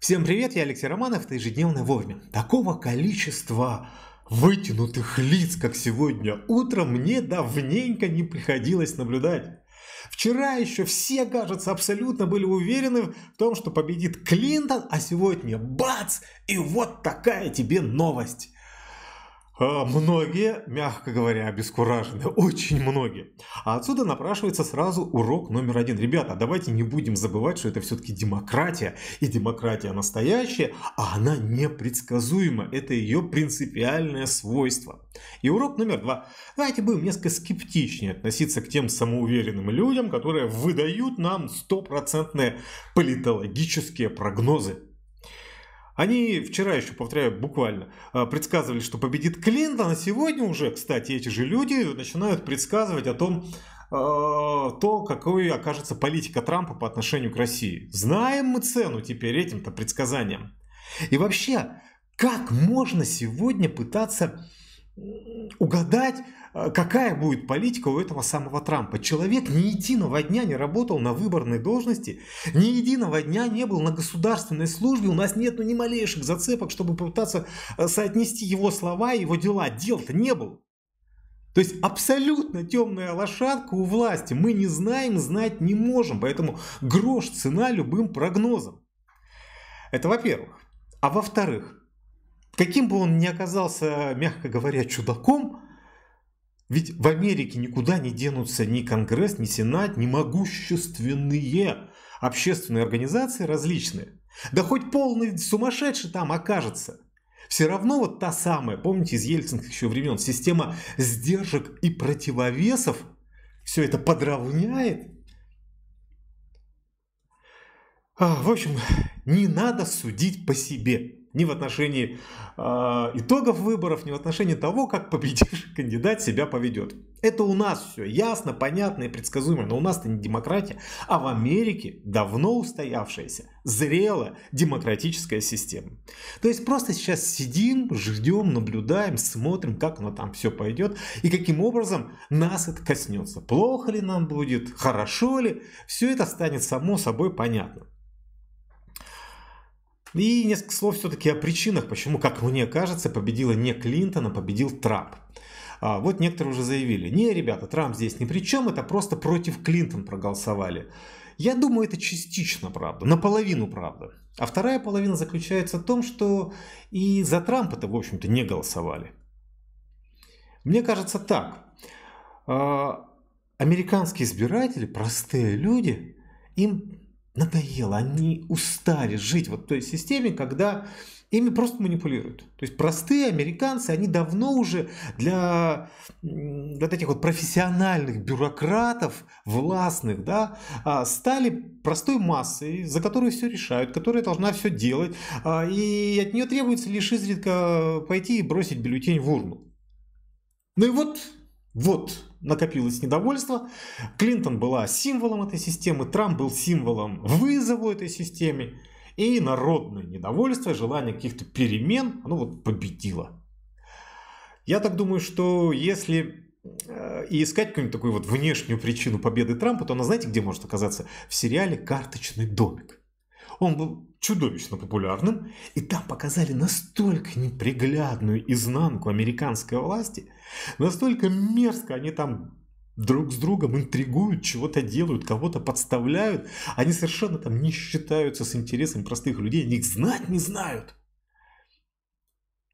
Всем привет, я Алексей Романов, это ежедневное вовремя. Такого количества вытянутых лиц, как сегодня утром, мне давненько не приходилось наблюдать. Вчера еще все, кажется, абсолютно были уверены в том, что победит Клинтон, а сегодня бац, и вот такая тебе новость. А, многие, мягко говоря, обескуражены, очень многие. А отсюда напрашивается сразу урок номер один. Ребята, давайте не будем забывать, что это все-таки демократия. И демократия настоящая, а она непредсказуема. Это ее принципиальное свойство. И урок номер два. Давайте будем несколько скептичнее относиться к тем самоуверенным людям, которые выдают нам стопроцентные политологические прогнозы. Они вчера еще, повторяю, буквально э, предсказывали, что победит Клинтон, а сегодня уже, кстати, эти же люди начинают предсказывать о том, э, то, какой окажется политика Трампа по отношению к России. Знаем мы цену теперь этим-то предсказаниям. И вообще, как можно сегодня пытаться угадать а какая будет политика у этого самого Трампа. Человек ни единого дня не работал на выборной должности, ни единого дня не был на государственной службе, у нас нет ну, ни малейших зацепок, чтобы попытаться э, соотнести его слова и его дела. Дел-то не было. То есть абсолютно темная лошадка у власти. Мы не знаем, знать не можем. Поэтому грош цена любым прогнозам. Это во-первых. А во-вторых, каким бы он ни оказался, мягко говоря, чудаком, ведь в Америке никуда не денутся ни Конгресс, ни Сенат, ни могущественные общественные организации различные. Да хоть полный сумасшедший там окажется. Все равно вот та самая, помните, из ельцинских еще времен, система сдержек и противовесов все это подровняет. А, в общем, не надо судить по себе ни в отношении э, итогов выборов, ни в отношении того, как победивший кандидат себя поведет. Это у нас все ясно, понятно и предсказуемо, но у нас это не демократия, а в Америке давно устоявшаяся, зрелая демократическая система. То есть просто сейчас сидим, ждем, наблюдаем, смотрим, как оно там все пойдет и каким образом нас это коснется. Плохо ли нам будет, хорошо ли, все это станет само собой понятно. И несколько слов все-таки о причинах, почему, как мне кажется, победила не Клинтон, а победил Трамп. А, вот некоторые уже заявили, не, ребята, Трамп здесь ни при чем, это просто против Клинтон проголосовали. Я думаю, это частично правда, наполовину правда. А вторая половина заключается в том, что и за Трампа-то, в общем-то, не голосовали. Мне кажется так. А, американские избиратели, простые люди, им надоело, они устали жить вот в той системе, когда ими просто манипулируют. То есть простые американцы, они давно уже для, для таких вот профессиональных бюрократов, властных, да, а, стали простой массой, за которую все решают, которая должна все делать, а, и от нее требуется лишь изредка пойти и бросить бюллетень в урну. Ну и вот вот, накопилось недовольство. Клинтон была символом этой системы, Трамп был символом вызова этой системе. И народное недовольство, желание каких-то перемен, оно вот победило. Я так думаю, что если э, и искать какую-нибудь такую вот внешнюю причину победы Трампа, то она знаете, где может оказаться? В сериале «Карточный домик». Он был чудовищно популярным, и там показали настолько неприглядную изнанку американской власти, настолько мерзко они там друг с другом интригуют, чего-то делают, кого-то подставляют. Они совершенно там не считаются с интересами простых людей, они их знать не знают.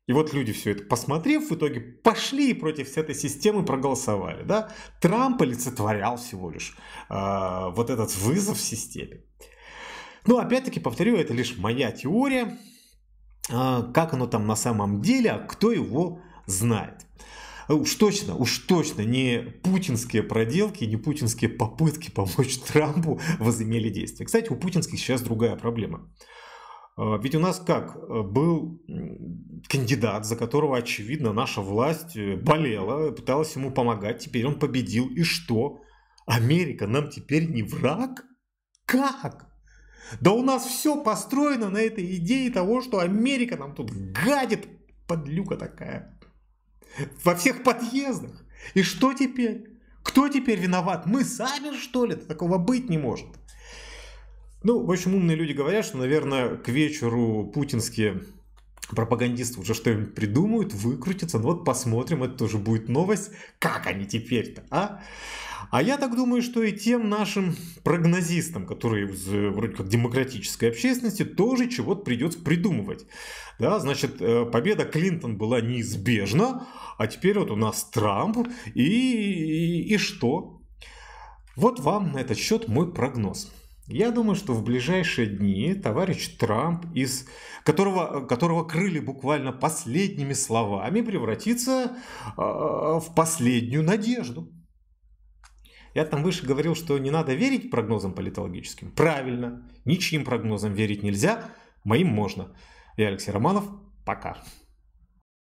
И вот люди все это посмотрев, в итоге пошли и против всей этой системы проголосовали. Да? Трамп олицетворял всего лишь э, вот этот вызов системе. Ну, опять-таки, повторю, это лишь моя теория, а, как оно там на самом деле, а кто его знает. Уж точно, уж точно не путинские проделки, не путинские попытки помочь Трампу возымели действие. Кстати, у путинских сейчас другая проблема. А, ведь у нас как? Был кандидат, за которого, очевидно, наша власть э, болела, пыталась ему помогать, теперь он победил. И что? Америка нам теперь не враг? Как? Да у нас все построено на этой идее того, что Америка нам тут гадит подлюка такая. Во всех подъездах. И что теперь? Кто теперь виноват? Мы сами, что ли? Такого быть не может. Ну, в общем, умные люди говорят, что, наверное, к вечеру путинские Типа, пропагандисты уже что-нибудь придумают, выкрутятся, ну вот посмотрим, это тоже будет новость, как они теперь-то, а? А я так думаю, что и тем нашим прогнозистам, которые э, вроде как демократической общественности, тоже чего-то придется придумывать. Да, значит, э, победа Клинтон была неизбежна, а теперь вот у нас Трамп, и, и, и что? Вот вам на этот счет мой прогноз. Я думаю, что в ближайшие дни товарищ Трамп, из которого, которого крыли буквально последними словами, превратится э, в последнюю надежду. Я там выше говорил, что не надо верить прогнозам политологическим. Правильно, ничьим прогнозам верить нельзя, моим можно. Я Алексей Романов, пока.